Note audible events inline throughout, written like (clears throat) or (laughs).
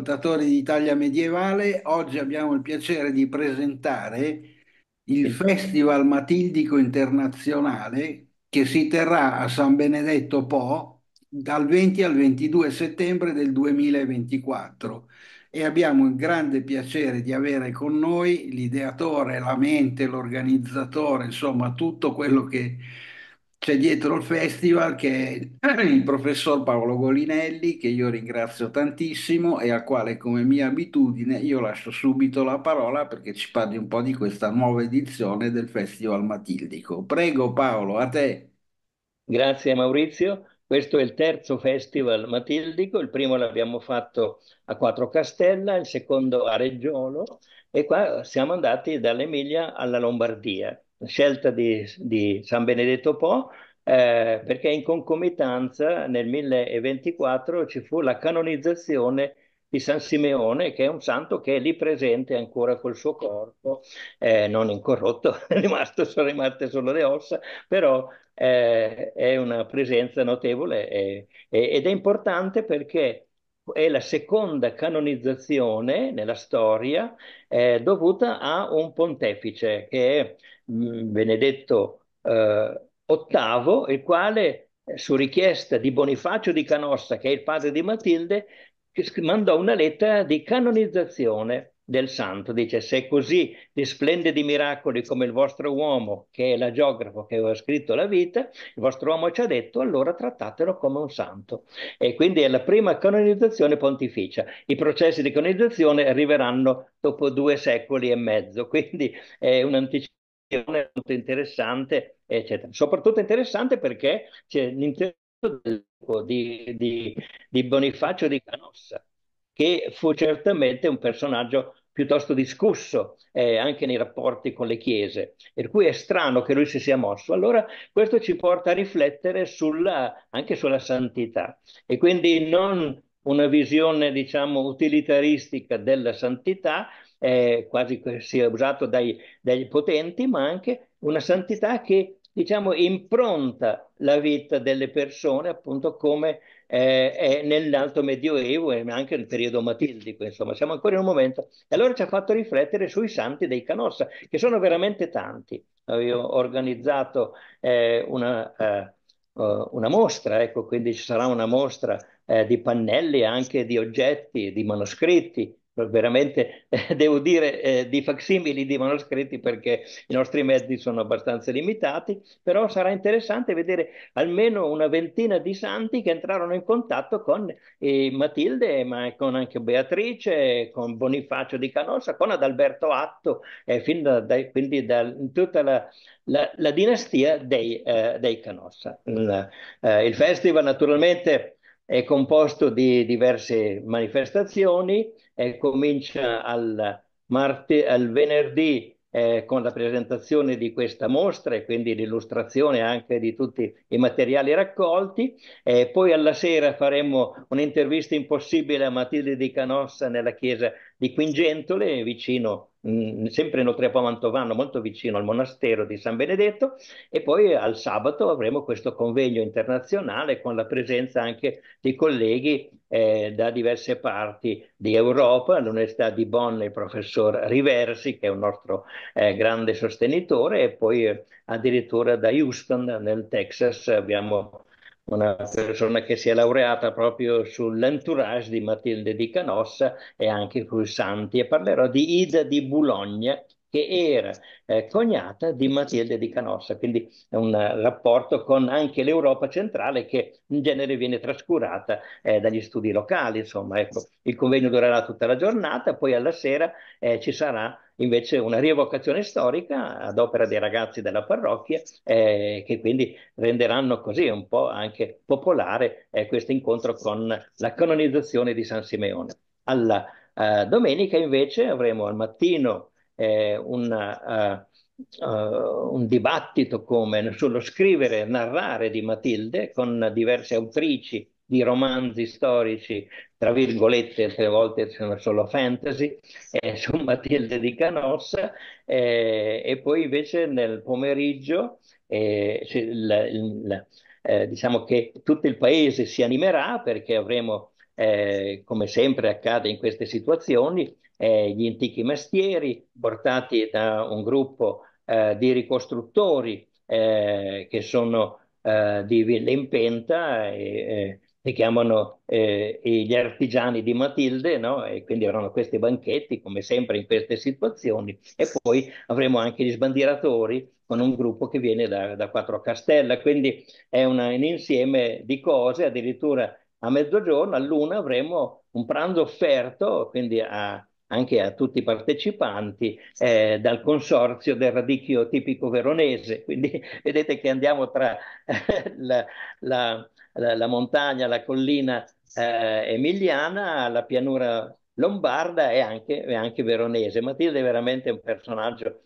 ascoltatori di Italia Medievale, oggi abbiamo il piacere di presentare il Festival Matildico Internazionale che si terrà a San Benedetto Po dal 20 al 22 settembre del 2024 e abbiamo il grande piacere di avere con noi l'ideatore, la mente, l'organizzatore, insomma tutto quello che c'è dietro il festival che è il (clears throat) professor Paolo Golinelli, che io ringrazio tantissimo e al quale, come mia abitudine, io lascio subito la parola perché ci parli un po' di questa nuova edizione del Festival Matildico. Prego Paolo, a te. Grazie Maurizio. Questo è il terzo festival matildico, il primo l'abbiamo fatto a Quattro Castella, il secondo a Reggiolo e qua siamo andati dall'Emilia alla Lombardia scelta di, di San Benedetto Po, eh, perché in concomitanza nel 1024 ci fu la canonizzazione di San Simeone, che è un santo che è lì presente ancora col suo corpo, eh, non incorrotto, (laughs) rimasto, sono rimaste solo le ossa, però eh, è una presenza notevole e, e, ed è importante perché è la seconda canonizzazione nella storia eh, dovuta a un pontefice che è Mm, benedetto eh, VIII, il quale eh, su richiesta di Bonifacio di Canossa, che è il padre di Matilde, mandò una lettera di canonizzazione del santo. Dice, se così risplende di miracoli come il vostro uomo, che è l'agiografo che aveva scritto la vita, il vostro uomo ci ha detto, allora trattatelo come un santo. E quindi è la prima canonizzazione pontificia. I processi di canonizzazione arriveranno dopo due secoli e mezzo, (laughs) quindi è un'anticipazione è molto interessante, eccetera. Soprattutto interessante perché c'è l'intervento di, di, di Bonifacio di Canossa, che fu certamente un personaggio piuttosto discusso eh, anche nei rapporti con le chiese, per cui è strano che lui si sia mosso. Allora questo ci porta a riflettere sulla, anche sulla santità e quindi non una visione diciamo utilitaristica della santità, eh, quasi sia usato dai, dai potenti, ma anche una santità che diciamo, impronta la vita delle persone, appunto come eh, nell'alto medioevo e anche nel periodo matildico, insomma, siamo ancora in un momento. E allora ci ha fatto riflettere sui santi dei Canossa, che sono veramente tanti. Avevo organizzato eh, una, eh, eh una, mostra, ecco, quindi ci sarà una mostra eh, di pannelli, anche di oggetti, di manoscritti, cioè, veramente eh, devo dire eh, di facsimili di manoscritti perché i nostri mezzi sono abbastanza limitati, però sarà interessante vedere almeno una ventina di santi che entrarono in contatto con eh, Matilde, ma con anche Beatrice, con Bonifacio di Canossa, con Adalberto Atto, eh, fin da, dai, quindi da tutta la, la, la dinastia dei, eh, dei Canossa. il eh, festival naturalmente è composto di diverse manifestazioni e comincia al, marte- al venerdì eh, con la presentazione di questa mostra e quindi l'illustrazione anche di tutti i materiali raccolti. Eh, poi alla sera faremo un'intervista impossibile a Matilde di Canossa nella chiesa di Quingentole, vicino a Mm, sempre in Oltrepo Mantovano, molto vicino al monastero di San Benedetto, e poi al sabato avremo questo convegno internazionale con la presenza anche di colleghi eh, da diverse parti di Europa, all'Università di Bonn il professor Riversi, che è un nostro eh, grande sostenitore, e poi eh, addirittura da Houston, nel Texas, abbiamo una persona che si è laureata proprio sull'entourage di Matilde di Canossa e anche sui santi e parlerò di Ida di Bologna che era eh, cognata di Matilde di Canossa, quindi è un eh, rapporto con anche l'Europa centrale che in genere viene trascurata eh, dagli studi locali. Insomma, ecco, il convegno durerà tutta la giornata, poi alla sera eh, ci sarà invece una rievocazione storica ad opera dei ragazzi della parrocchia eh, che quindi renderanno così un po' anche popolare eh, questo incontro con la canonizzazione di San Simeone. Alla eh, domenica invece avremo al mattino eh, un, uh, eh, uh, un dibattito come sullo scrivere e narrare di Matilde con diverse autrici di romanzi storici, tra virgolette, tre volte sono solo fantasy, eh, (laughs) su Matilde di Canossa, eh, e poi invece nel pomeriggio eh, il, il, eh, diciamo che tutto il paese si animerà perché avremo, eh, come sempre accade in queste situazioni, eh, gli antichi mestieri portati da un gruppo eh, di ricostruttori eh, che sono eh, di Villa Impenta e eh, si chiamano eh, gli artigiani di Matilde, no? e quindi erano questi banchetti come sempre in queste situazioni e poi avremo anche gli sbandieratori con un gruppo che viene da, da Quattro Castella, quindi è una, un insieme di cose addirittura a mezzogiorno, all'una avremo un pranzo offerto, quindi a, anche a tutti i partecipanti eh, dal consorzio del radicchio tipico veronese. Quindi (laughs) vedete che andiamo tra eh, (laughs) la, la, la, montagna, la collina eh, emiliana, la pianura lombarda e anche, e anche veronese. Matilde è veramente un personaggio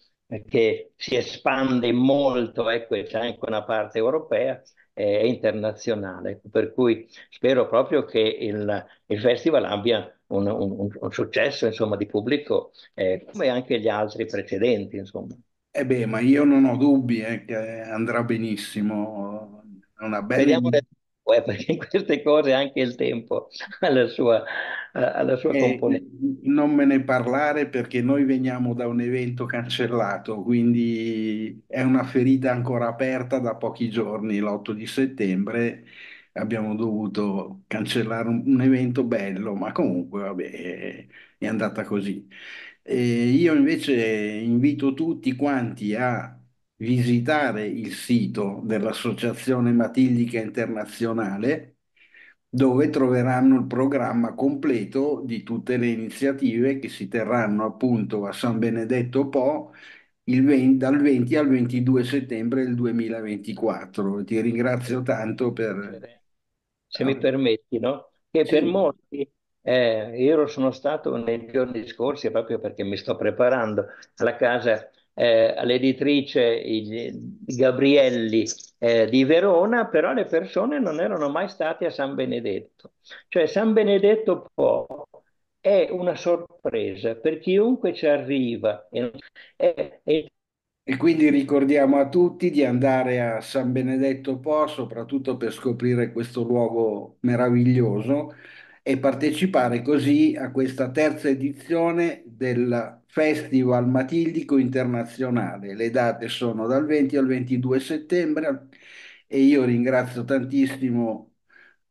che si espande molto, ecco, c'è anche una parte europea eh, e internazionale, per cui spero proprio che il, il festival abbia un, un, un successo insomma, di pubblico eh, come anche gli altri precedenti. Insomma. Eh beh, ma io non ho dubbi eh, che andrà benissimo. una bella... Vediamo le... eh, perché in queste cose anche il tempo alla sua, alla sua eh, componente. Non me ne parlare perché noi veniamo da un evento cancellato, quindi è una ferita ancora aperta da pochi giorni, l'8 di settembre abbiamo dovuto cancellare un, un evento bello, ma comunque vabbè, è, andata così. E io invece invito tutti quanti a visitare il sito dell'Associazione Matildica Internazionale dove troveranno il programma completo di tutte le iniziative che si terranno appunto a San Benedetto Po 20, dal 20 al 22 settembre del 2024. Ti ringrazio tanto per se mi ah. permetti, no? Che per molti, eh, io sono stato nei giorni scorsi proprio perché mi sto preparando alla casa eh, all'editrice Gabrielli eh, di Verona, però le persone non erano mai state a San Benedetto. Cioè San Benedetto può è una sorpresa per chiunque ci arriva. È, è e quindi ricordiamo a tutti di andare a San Benedetto Po, soprattutto per scoprire questo luogo meraviglioso e partecipare così a questa terza edizione del Festival Matildico Internazionale. Le date sono dal 20 al 22 settembre e io ringrazio tantissimo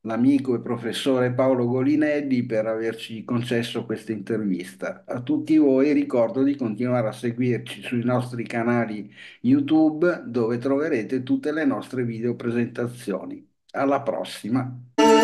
l'amico e professore Paolo Golinelli per averci concesso questa intervista. A tutti voi ricordo di continuare a seguirci sui nostri canali YouTube dove troverete tutte le nostre video presentazioni. Alla prossima!